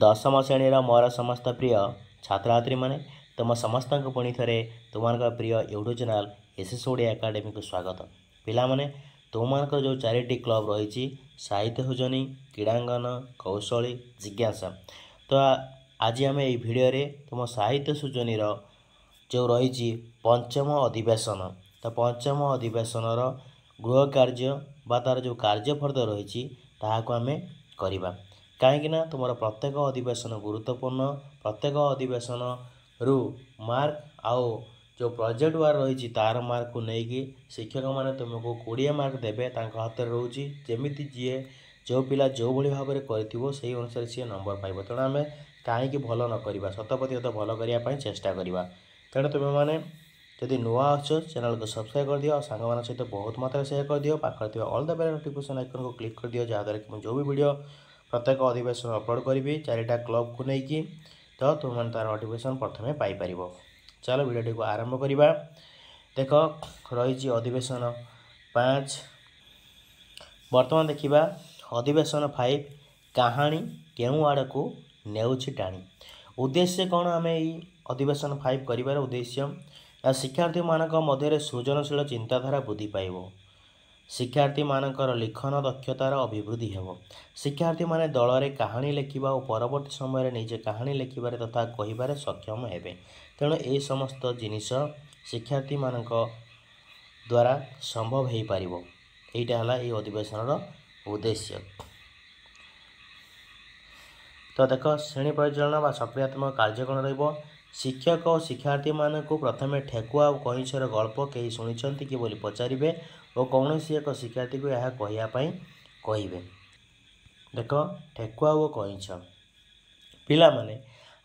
ଦଶମ ଶ୍ରେଣୀର ମୋର ସମସ୍ତ ପ୍ରିୟ ଛାତ୍ରଛାତ୍ରୀମାନେ ତୁମ ସମସ୍ତଙ୍କୁ ପୁଣି ଥରେ ତୁମମାନଙ୍କ ପ୍ରିୟ YouTube channel S S Odia ଏକାଡେମୀକୁ ସ୍ୱାଗତ ପିଲାମାନେ ତୁମମାନଙ୍କର ଯେଉଁ ଚାରିଟି କ୍ଲବ୍ ରହିଛି ସାହିତ୍ୟ ସୃଜନୀ କ୍ରୀଡ଼ାଙ୍ଗନ କୌଶଳୀ ଜିଜ୍ଞାସା ତ ଆଜି ଆମେ ଏହି ଭିଡ଼ିଓରେ ତୁମ ସାହିତ୍ୟ ସୃଜନୀର ଯେଉଁ ରହିଛି ପଞ୍ଚମ ଅଧିବେଶନ ତ ପଞ୍ଚମ ଅଧିବେଶନର ଗୃହ କାର୍ଯ୍ୟ ବା ତା'ର ଯେଉଁ କାର୍ଯ୍ୟଫର୍ଦ୍ଦ ରହିଛି ତାହାକୁ ଆମେ କରିବା କାହିଁକିନା ତୁମର ପ୍ରତ୍ୟେକ ଅଧିବେଶନ ଗୁରୁତ୍ୱପୂର୍ଣ୍ଣ ପ୍ରତ୍ୟେକ ଅଧିବେଶନରୁ ମାର୍କ ଆଉ ଯେଉଁ ପ୍ରୋଜେକ୍ଟ ୱାର୍ ରହିଛି ତା'ର ମାର୍କକୁ ନେଇକି ଶିକ୍ଷକମାନେ ତୁମକୁ କୋଡ଼ିଏ ମାର୍କ ଦେବେ ତାଙ୍କ ହାତରେ ରହୁଛି ଯେମିତି ଯିଏ ଯେଉଁ ପିଲା ଯେଉଁଭଳି ଭାବରେ କରିଥିବ ସେଇ ଅନୁସାରେ ସିଏ ନମ୍ବର ପାଇବ ତେଣୁ ଆମେ କାହିଁକି ଭଲ ନ କରିବା ଶତ ପ୍ରତିଶତ ଭଲ କରିବା ପାଇଁ ଚେଷ୍ଟା କରିବା ତେଣୁ ତୁମେମାନେ ଯଦି ନୂଆ ଆସୁଛ ଚ୍ୟାନେଲ୍କୁ ସବସ୍କ୍ରାଇବ୍ କରିଦିଅ ଆଉ ସାଙ୍ଗମାନଙ୍କ ସହିତ ବହୁତ ମାତ୍ରାରେ ସେୟାର କରିଦିଅ ପାଖରେ ଥିବା ଅଲ୍ ଦ ବେଲ୍ ନୋଟିଫିକେସନ୍ ଆଇକନ୍କୁ କ୍ଲିକ୍ କରିଦିଅ ଯାହାଦ୍ୱାରା କି ମୁଁ ଯେଉଁ ବି ଭିଡ଼ିଓ ପ୍ରତ୍ୟେକ ଅଧିବେଶନ ଅପଲୋଡ଼ କରିବି ଚାରିଟା କ୍ଲବ୍କୁ ନେଇକି ତ ତୁମମାନେ ତା'ର ନୋଟିଫିକେସନ୍ ପ୍ରଥମେ ପାଇପାରିବ ଚାଲ ଭିଡ଼ିଓଟିକୁ ଆରମ୍ଭ କରିବା ଦେଖ ରହିଛି ଅଧିବେଶନ ପାଞ୍ଚ ବର୍ତ୍ତମାନ ଦେଖିବା ଅଧିବେଶନ ଫାଇଭ କାହାଣୀ କେଉଁ ଆଡ଼କୁ ନେଉଛି ଟାଣି ଉଦ୍ଦେଶ୍ୟ କ'ଣ ଆମେ ଏଇ ଅଧିବେଶନ ଫାଇଭ କରିବାର ଉଦ୍ଦେଶ୍ୟ ଶିକ୍ଷାର୍ଥୀମାନଙ୍କ ମଧ୍ୟରେ ସୃଜନଶୀଳ ଚିନ୍ତାଧାରା ବୃଦ୍ଧି ପାଇବ ଶିକ୍ଷାର୍ଥୀମାନଙ୍କର ଲିଖନ ଦକ୍ଷତାର ଅଭିବୃଦ୍ଧି ହେବ ଶିକ୍ଷାର୍ଥୀମାନେ ଦଳରେ କାହାଣୀ ଲେଖିବା ଓ ପରବର୍ତ୍ତୀ ସମୟରେ ନିଜେ କାହାଣୀ ଲେଖିବାରେ ତଥା କହିବାରେ ସକ୍ଷମ ହେବେ ତେଣୁ ଏ ସମସ୍ତ ଜିନିଷ ଶିକ୍ଷାର୍ଥୀମାନଙ୍କ ଦ୍ୱାରା ସମ୍ଭବ ହୋଇପାରିବ ଏଇଟା ହେଲା ଏହି ଅଧିବେଶନର ଉଦ୍ଦେଶ୍ୟ ତ ଦେଖ ଶ୍ରେଣୀ ପରିଚାଳନା ବା ସକ୍ରିୟାତ୍ମକ କାର୍ଯ୍ୟ କ'ଣ ରହିବ ଶିକ୍ଷକ ଓ ଶିକ୍ଷାର୍ଥୀମାନଙ୍କୁ ପ୍ରଥମେ ଠେକୁଆ ଆଉ କଇଁଛର ଗଳ୍ପ କେହି ଶୁଣିଛନ୍ତି କି ବୋଲି ପଚାରିବେ ଓ କୌଣସି ଏକ ଶିକ୍ଷାର୍ଥୀକୁ ଏହା କହିବା ପାଇଁ କହିବେ ଦେଖ ଠେକୁଆ ଓ କଇଁଚ ପିଲାମାନେ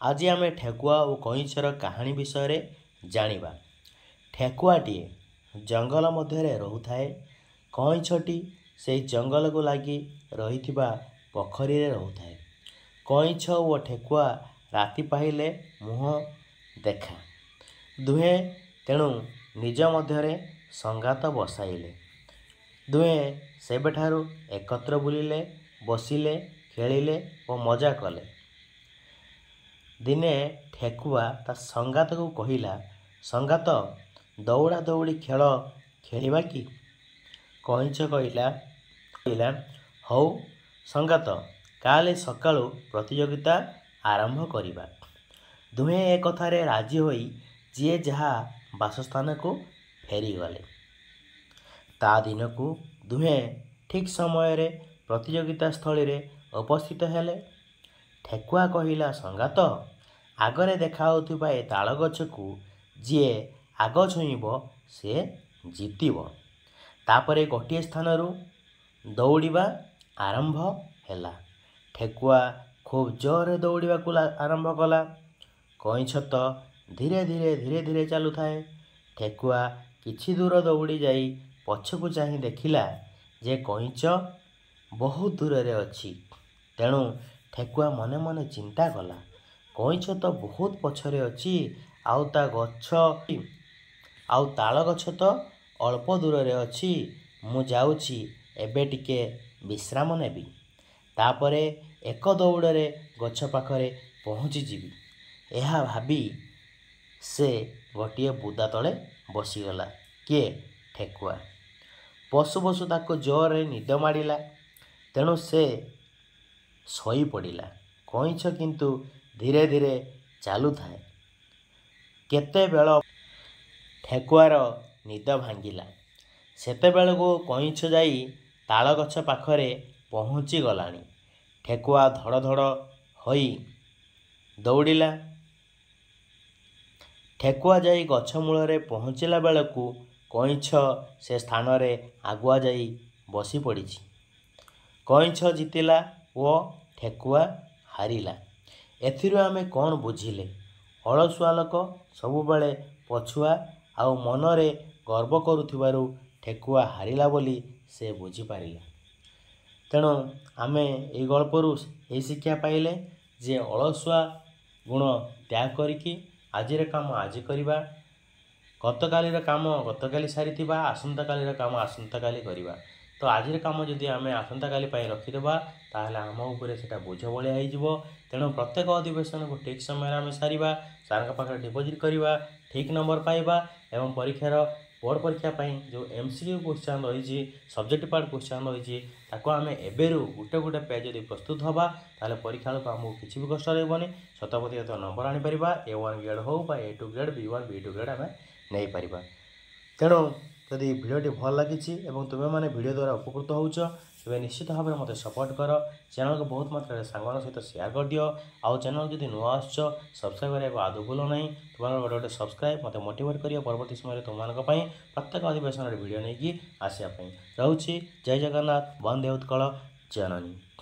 ଆଜି ଆମେ ଠେକୁଆ ଓ କଇଁଚର କାହାଣୀ ବିଷୟରେ ଜାଣିବା ଠେକୁଆଟିଏ ଜଙ୍ଗଲ ମଧ୍ୟରେ ରହୁଥାଏ କଇଁଛଟି ସେହି ଜଙ୍ଗଲକୁ ଲାଗି ରହିଥିବା ପୋଖରୀରେ ରହୁଥାଏ କଇଁଛ ଓ ଠେକୁଆ ରାତି ପାହିଲେ ମୁହଁ ଦେଖା ଦୁହେଁ ତେଣୁ ନିଜ ମଧ୍ୟରେ ସଙ୍ଗାତ ବସାଇଲେ ଦୁହେଁ ସେବେଠାରୁ ଏକତ୍ର ବୁଲିଲେ ବସିଲେ ଖେଳିଲେ ଓ ମଜା କଲେ ଦିନେ ଠେକୁଆ ତା ସଙ୍ଗାତକୁ କହିଲା ସଙ୍ଗାତ ଦୌଡ଼ା ଦୌଡ଼ି ଖେଳ ଖେଳିବା କି କଇଁଚ କହିଲା କହିଲା ହଉ ସଙ୍ଗାତ କାଲି ସକାଳୁ ପ୍ରତିଯୋଗିତା ଆରମ୍ଭ କରିବା ଦୁହେଁ ଏ କଥାରେ ରାଜି ହୋଇ ଯିଏ ଯାହା ବାସସ୍ଥାନକୁ ଫେରିଗଲେ ତା ଦିନକୁ ଦୁହେଁ ଠିକ୍ ସମୟରେ ପ୍ରତିଯୋଗିତା ସ୍ଥଳୀରେ ଉପସ୍ଥିତ ହେଲେ ଠେକୁଆ କହିଲା ସଙ୍ଗାତ ଆଗରେ ଦେଖାଯାଉଥିବା ଏ ତାଳ ଗଛକୁ ଯିଏ ଆଗ ଛୁଇଁବ ସେ ଜିତିବ ତାପରେ ଗୋଟିଏ ସ୍ଥାନରୁ ଦୌଡ଼ିବା ଆରମ୍ଭ ହେଲା ଠେକୁଆ ଖୁବ୍ ଜୋରରେ ଦୌଡ଼ିବାକୁ ଆରମ୍ଭ କଲା କଇଁଛତ ଧୀରେ ଧୀରେ ଧୀରେ ଧୀରେ ଚାଲୁଥାଏ ଠେକୁଆ କିଛି ଦୂର ଦୌଡ଼ି ଯାଇ ପଛକୁ ଚାହିଁ ଦେଖିଲା ଯେ କଇଁଚ ବହୁତ ଦୂରରେ ଅଛି ତେଣୁ ଠେକୁଆ ମନେ ମନେ ଚିନ୍ତା କଲା କଇଁଚ ତ ବହୁତ ପଛରେ ଅଛି ଆଉ ତା ଗଛ ଆଉ ତାଳ ଗଛ ତ ଅଳ୍ପ ଦୂରରେ ଅଛି ମୁଁ ଯାଉଛି ଏବେ ଟିକେ ବିଶ୍ରାମ ନେବି ତାପରେ ଏକ ଦୌଡ଼ରେ ଗଛ ପାଖରେ ପହଞ୍ଚିଯିବି ଏହା ଭାବି ସେ ଗୋଟିଏ ବୁଦା ତଳେ ବସିଗଲା କିଏ ଠେକୁଆ ପଶୁ ପଶୁ ତାକୁ ଜୋରରେ ନିଦ ମାଡ଼ିଲା ତେଣୁ ସେ ଶୋଇପଡ଼ିଲା କଇଁଛ କିନ୍ତୁ ଧୀରେ ଧୀରେ ଚାଲୁଥାଏ କେତେବେଳ ଠେକୁଆର ନିଦ ଭାଙ୍ଗିଲା ସେତେବେଳକୁ କଇଁଛ ଯାଇ ତାଳ ଗଛ ପାଖରେ ପହଞ୍ଚିଗଲାଣି ଠେକୁଆ ଧଡ଼ ଧଡ଼ ହୋଇ ଦୌଡ଼ିଲା ଠେକୁଆ ଯାଇ ଗଛ ମୂଳରେ ପହଞ୍ଚିଲା ବେଳକୁ କଇଁଛ ସେ ସ୍ଥାନରେ ଆଗୁଆ ଯାଇ ବସି ପଡ଼ିଛି କଇଁଛ ଜିତିଲା ଓ ଠେକୁଆ ହାରିଲା ଏଥିରୁ ଆମେ କ'ଣ ବୁଝିଲେ ଅଳସୁଆ ଲୋକ ସବୁବେଳେ ପଛୁଆ ଆଉ ମନରେ ଗର୍ବ କରୁଥିବାରୁ ଠେକୁଆ ହାରିଲା ବୋଲି ସେ ବୁଝିପାରିଲା ତେଣୁ ଆମେ ଏଇ ଗଳ୍ପରୁ ଏହି ଶିକ୍ଷା ପାଇଲେ ଯେ ଅଳସୁଆ ଗୁଣ ତ୍ୟାଗ କରିକି ଆଜିର କାମ ଆଜି କରିବା ଗତକାଲିର କାମ ଗତକାଲି ସାରିଥିବା ଆସନ୍ତାକାଲିର କାମ ଆସନ୍ତାକାଲି କରିବା ତ ଆଜିର କାମ ଯଦି ଆମେ ଆସନ୍ତାକାଲି ପାଇଁ ରଖିଦେବା ତାହେଲେ ଆମ ଉପରେ ସେଇଟା ବୋଝ ଭଳିଆ ହେଇଯିବ ତେଣୁ ପ୍ରତ୍ୟେକ ଅଧିବେଶନକୁ ଠିକ୍ ସମୟରେ ଆମେ ସାରିବା ସାର୍ଙ୍କ ପାଖରେ ଡିପୋଜିଟ୍ କରିବା ଠିକ୍ ନମ୍ବର ପାଇବା ଏବଂ ପରୀକ୍ଷାର ବୋର୍ଡ଼ ପରୀକ୍ଷା ପାଇଁ ଯେଉଁ ଏମ୍ ସି କ୍ୟୁ କୋଶ୍ଚିନ୍ ରହିଛି ସବଜେକ୍ଟ ପାର୍ଟ କୋଶ୍ଚିନ୍ ରହିଛି ତାକୁ ଆମେ ଏବେରୁ ଗୋଟେ ଗୋଟେ ପେଜ୍ ଯଦି ପ୍ରସ୍ତୁତ ହେବା ତାହେଲେ ପରୀକ୍ଷା ବେଳକୁ ଆମକୁ କିଛି ବି କଷ୍ଟ ରହିବନି ଶତପ୍ରତିଶତ ନମ୍ବର ଆଣିପାରିବା ଏ ୱାନ୍ ଗ୍ରେଡ଼୍ ହେଉ ବା A two grade B one B two grade ଆମେ ନେଇପାରିବା ତେଣୁ ଯଦି ଭିଡ଼ିଓଟି ଭଲ ଲାଗିଛି ଏବଂ ତୁମେମାନେ ଭିଡ଼ିଓ ଦ୍ୱାରା ଉପକୃତ ହେଉଛ ତେବେ ନିଶ୍ଚିତ ଭାବରେ ମୋତେ ସପୋର୍ଟ କର ଚ୍ୟାନେଲକୁ ବହୁତ ମାତ୍ରାରେ ସାଙ୍ଗମାନଙ୍କ ସହିତ ସେୟାର କରିଦିଅ ଆଉ ଚ୍ୟାନେଲ ଯଦି ନୂଆ ଆସୁଛ ସବସ୍କ୍ରାଇବ୍ କରିବାକୁ ଆଦୌ ଭୁଲ ନାହିଁ ତୁମର ଗୋଟେ ଗୋଟେ ସବସ୍କ୍ରାଇବ୍ ମୋତେ ମୋଟିଭେଟ୍ କରିବ ପରବର୍ତ୍ତୀ ସମୟରେ ତୁମମାନଙ୍କ ପାଇଁ ପ୍ରତ୍ୟେକ ଅଧିବେଶନରେ ଭିଡ଼ିଓ ନେଇକି ଆସିବା ପାଇଁ ରହୁଛି ଜୟ ଜଗନ୍ନାଥ ବନ୍ଦେ ଉତ୍କଳ ଜନନୀ